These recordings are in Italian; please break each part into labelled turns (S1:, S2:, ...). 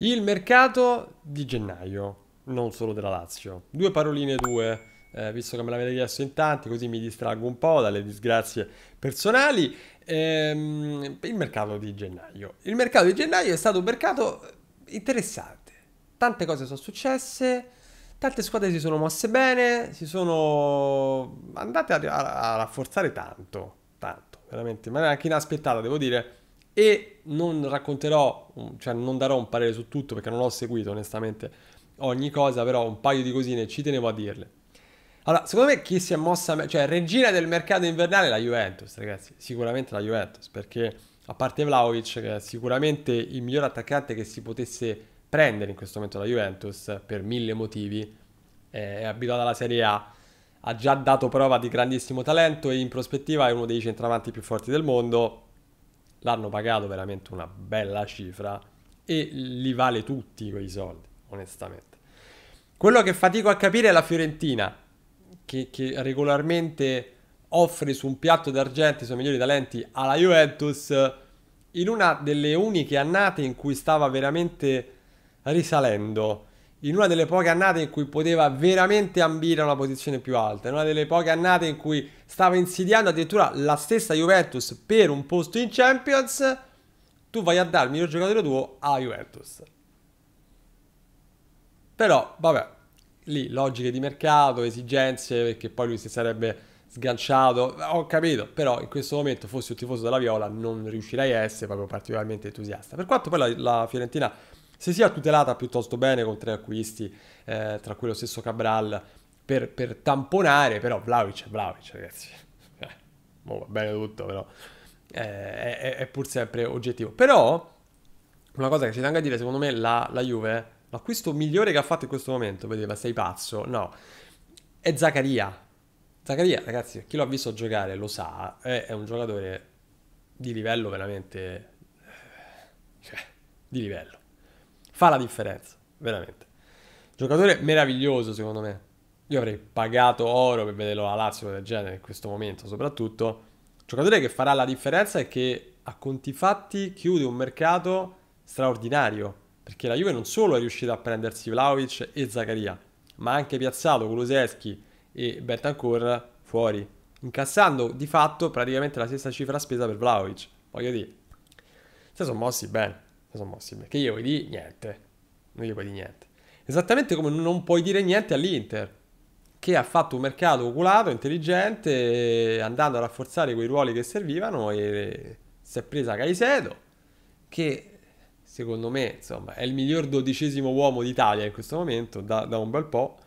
S1: Il mercato di gennaio, non solo della Lazio. Due paroline, due, eh, visto che me l'avete chiesto in tanti, così mi distraggo un po' dalle disgrazie personali. Ehm, il mercato di gennaio. Il mercato di gennaio è stato un mercato interessante. Tante cose sono successe, tante squadre si sono mosse bene, si sono andate a, a, a rafforzare tanto, tanto, veramente, ma anche inaspettata, devo dire e non racconterò, cioè non darò un parere su tutto perché non ho seguito onestamente ogni cosa, però un paio di cosine ci tenevo a dirle. Allora, secondo me chi si è mossa, cioè regina del mercato invernale è la Juventus, ragazzi, sicuramente la Juventus, perché a parte Vlaovic, che è sicuramente il miglior attaccante che si potesse prendere in questo momento la Juventus, per mille motivi, è abituata alla Serie A, ha già dato prova di grandissimo talento e in prospettiva è uno dei centravanti più forti del mondo, l'hanno pagato veramente una bella cifra e li vale tutti quei soldi, onestamente. Quello che fatico a capire è la Fiorentina, che, che regolarmente offre su un piatto d'argento i suoi migliori talenti alla Juventus in una delle uniche annate in cui stava veramente risalendo in una delle poche annate in cui poteva veramente ambire a una posizione più alta, in una delle poche annate in cui stava insidiando addirittura la stessa Juventus per un posto in Champions, tu vai a dare il miglior giocatore tuo a Juventus. Però, vabbè, lì logiche di mercato, esigenze, perché poi lui si sarebbe sganciato, ho capito, però in questo momento fossi un tifoso della Viola non riuscirei a essere proprio particolarmente entusiasta. Per quanto poi la, la Fiorentina se sia tutelata piuttosto bene con tre acquisti, eh, tra cui lo stesso Cabral, per, per tamponare, però Vlaovic è Vlaovic, ragazzi. Eh, va bene tutto, però eh, è, è, pur sempre oggettivo. Però, una cosa che ci tengo a dire, secondo me la, la Juve, l'acquisto migliore che ha fatto in questo momento, vedete, ma sei pazzo? No, è Zaccaria. Zaccaria, ragazzi, chi l'ha visto giocare lo sa, è, è un giocatore di livello veramente... Eh, cioè, di livello fa la differenza, veramente. Giocatore meraviglioso secondo me. Io avrei pagato oro per vederlo a Lazio del genere in questo momento, soprattutto. Giocatore che farà la differenza e che a conti fatti chiude un mercato straordinario, perché la Juve non solo è riuscita a prendersi Vlaovic e Zaccaria, ma ha anche piazzato Kuluseschi e Bertancourt fuori, incassando di fatto praticamente la stessa cifra spesa per Vlaovic. Voglio dire, si sono mossi bene sommossibile. Che io vuoi di niente. Non gli puoi di niente. Esattamente come non puoi dire niente all'Inter, che ha fatto un mercato oculato, intelligente, andando a rafforzare quei ruoli che servivano e si è presa Caicedo, che secondo me insomma, è il miglior dodicesimo uomo d'Italia in questo momento, da, da un bel po',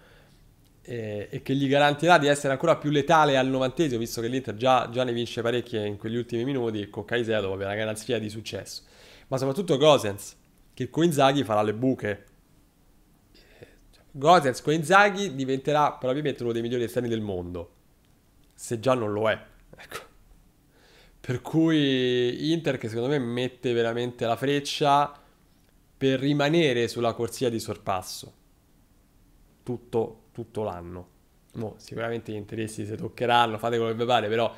S1: e, e, che gli garantirà di essere ancora più letale al novantesimo, visto che l'Inter già, già ne vince parecchie in quegli ultimi minuti, e con Caicedo vabbè, una garanzia di successo ma soprattutto Gosens, che con Inzaghi farà le buche. Gosens con Inzaghi diventerà probabilmente uno dei migliori esterni del mondo, se già non lo è. Ecco. Per cui Inter che secondo me mette veramente la freccia per rimanere sulla corsia di sorpasso tutto, tutto l'anno. No, sicuramente gli interessi si toccheranno, fate quello che vi pare, però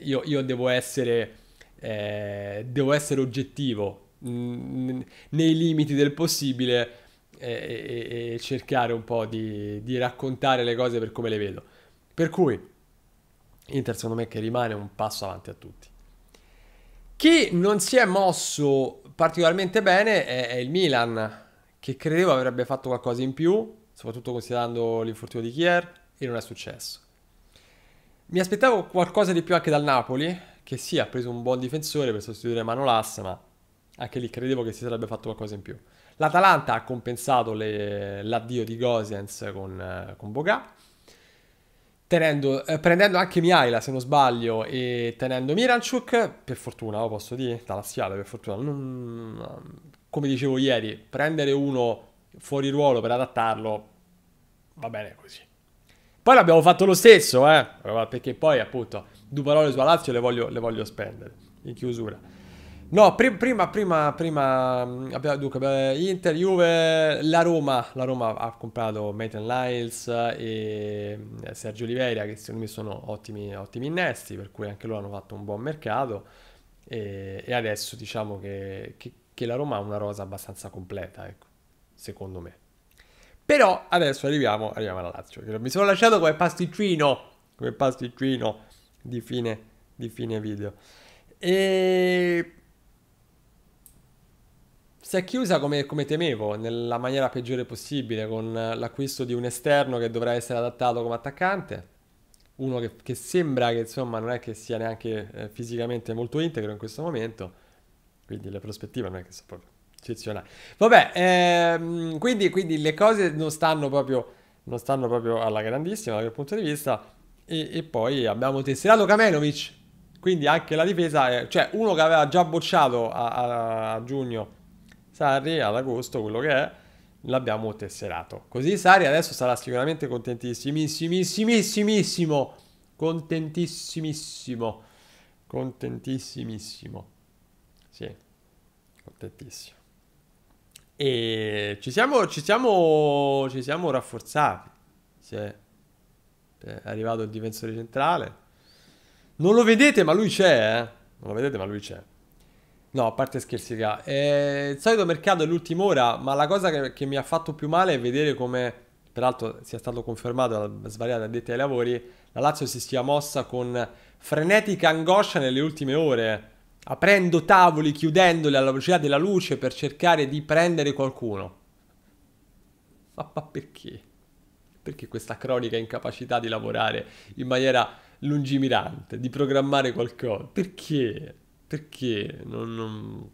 S1: io, io devo, essere, eh, devo essere oggettivo Mm, mm, nei limiti del possibile e, e, e cercare un po' di, di, raccontare le cose per come le vedo. Per cui Inter secondo me che rimane un passo avanti a tutti. Chi non si è mosso particolarmente bene è, è il Milan, che credevo avrebbe fatto qualcosa in più, soprattutto considerando l'infortunio di Kier, e non è successo. Mi aspettavo qualcosa di più anche dal Napoli, che sì, ha preso un buon difensore per sostituire Manolas, ma anche lì credevo che si sarebbe fatto qualcosa in più. L'Atalanta ha compensato le, l'addio di Gosiens con, eh, con Boga, tenendo, eh, prendendo anche Miaila se non sbaglio e tenendo Miranchuk, per fortuna lo posso dire, talassiale per fortuna, non, come dicevo ieri, prendere uno fuori ruolo per adattarlo, va bene così. Poi l'abbiamo fatto lo stesso, eh? perché poi appunto due parole su Lazio le voglio, le voglio spendere in chiusura. No, prima, prima, prima, mm, abbiamo, dunque, abbiamo Inter, Juve, la Roma, la Roma ha comprato Maitland Lyles e mm, Sergio Oliveira che secondo me sono ottimi, ottimi innesti, per cui anche loro hanno fatto un buon mercato e, e adesso diciamo che, che, che, la Roma ha una rosa abbastanza completa, ecco, secondo me. Però adesso arriviamo, arriviamo alla Lazio, mi sono lasciato come pasticcino, come pasticcino di fine, di fine video. E si è chiusa come, come, temevo, nella maniera peggiore possibile, con l'acquisto di un esterno che dovrà essere adattato come attaccante, uno che, che sembra che insomma non è che sia neanche eh, fisicamente molto integro in questo momento, quindi le prospettive non è che sono proprio eccezionali. Vabbè, ehm, quindi, quindi, le cose non stanno, proprio, non stanno proprio alla grandissima dal mio punto di vista, e, e poi abbiamo tesserato Kamenovic, quindi anche la difesa, cioè uno che aveva già bocciato a, a, a giugno, Sarri ad agosto, quello che è, l'abbiamo tesserato. Così Sarri adesso sarà sicuramente contentissimissimissimissimo, contentissimissimo, contentissimissimo, sì, contentissimo. E ci siamo, ci siamo, ci siamo rafforzati, sì. è arrivato il difensore centrale, non lo vedete ma lui c'è, eh? non lo vedete ma lui c'è. No, a parte scherzità. Eh, il solito mercato è l'ultima ora, ma la cosa che, che mi ha fatto più male è vedere come, peraltro sia stato confermato da svariate addette ai lavori, la Lazio si sia mossa con frenetica angoscia nelle ultime ore, aprendo tavoli, chiudendoli alla velocità della luce per cercare di prendere qualcuno. Ma, ma perché? Perché questa cronica incapacità di lavorare in maniera lungimirante, di programmare qualcosa? Perché? Perché? Non, non...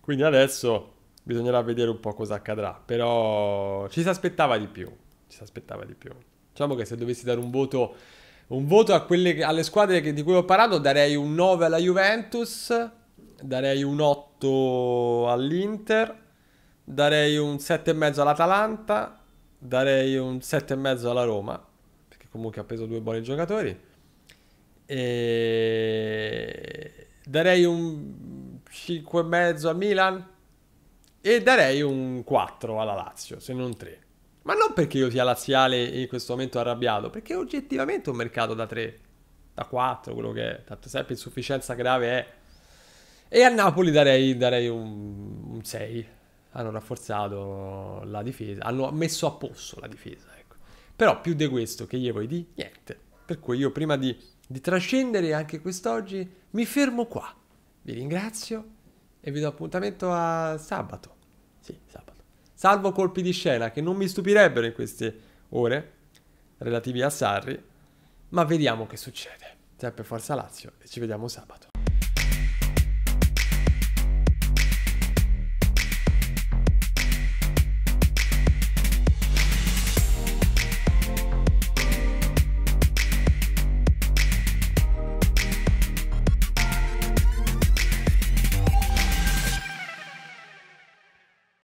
S1: Quindi adesso bisognerà vedere un po' cosa accadrà, però ci si aspettava di più, ci si aspettava di più. Diciamo che se dovessi dare un voto, un voto a quelle, alle squadre che, di cui ho parlato, darei un 9 alla Juventus, darei un 8 all'Inter, darei un 7,5 all'Atalanta, darei un 7,5 alla Roma, perché comunque ha preso due buoni giocatori. E darei un 5,5 a Milan e darei un 4 alla Lazio, se non 3. Ma non perché io sia laziale e in questo momento arrabbiato, perché oggettivamente un mercato da 3, da 4, quello che è, tanto sempre insufficienza grave è. E a Napoli darei, darei un, un 6. Hanno rafforzato la difesa, hanno messo a posto la difesa. Ecco. Però più di questo che gli vuoi di niente. Per cui io prima di di trascendere anche quest'oggi, mi fermo qua. Vi ringrazio e vi do appuntamento a sabato. Sì, sabato. Salvo colpi di scena che non mi stupirebbero in queste ore relativi a Sarri, ma vediamo che succede. Sempre Forza Lazio e ci vediamo sabato.